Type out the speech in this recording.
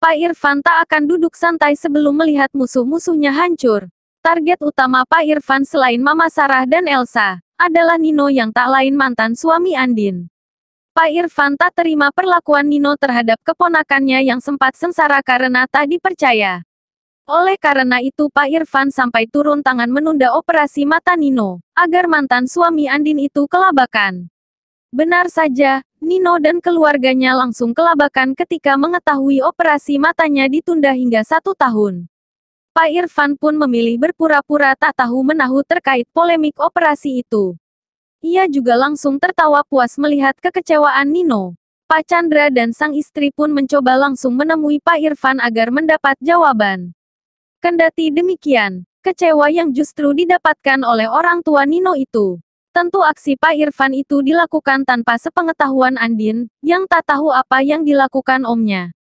Pak Irfan tak akan duduk santai sebelum melihat musuh-musuhnya hancur. Target utama Pak Irfan selain Mama Sarah dan Elsa, adalah Nino yang tak lain mantan suami Andin. Pak Irfan tak terima perlakuan Nino terhadap keponakannya yang sempat sengsara karena tak dipercaya. Oleh karena itu Pak Irfan sampai turun tangan menunda operasi mata Nino, agar mantan suami Andin itu kelabakan. Benar saja, Nino dan keluarganya langsung kelabakan ketika mengetahui operasi matanya ditunda hingga satu tahun. Pak Irfan pun memilih berpura-pura tak tahu menahu terkait polemik operasi itu. Ia juga langsung tertawa puas melihat kekecewaan Nino. Pak Chandra dan sang istri pun mencoba langsung menemui Pak Irfan agar mendapat jawaban. Kendati demikian, kecewa yang justru didapatkan oleh orang tua Nino itu Tentu aksi Pak Irfan itu dilakukan tanpa sepengetahuan Andin, yang tak tahu apa yang dilakukan omnya.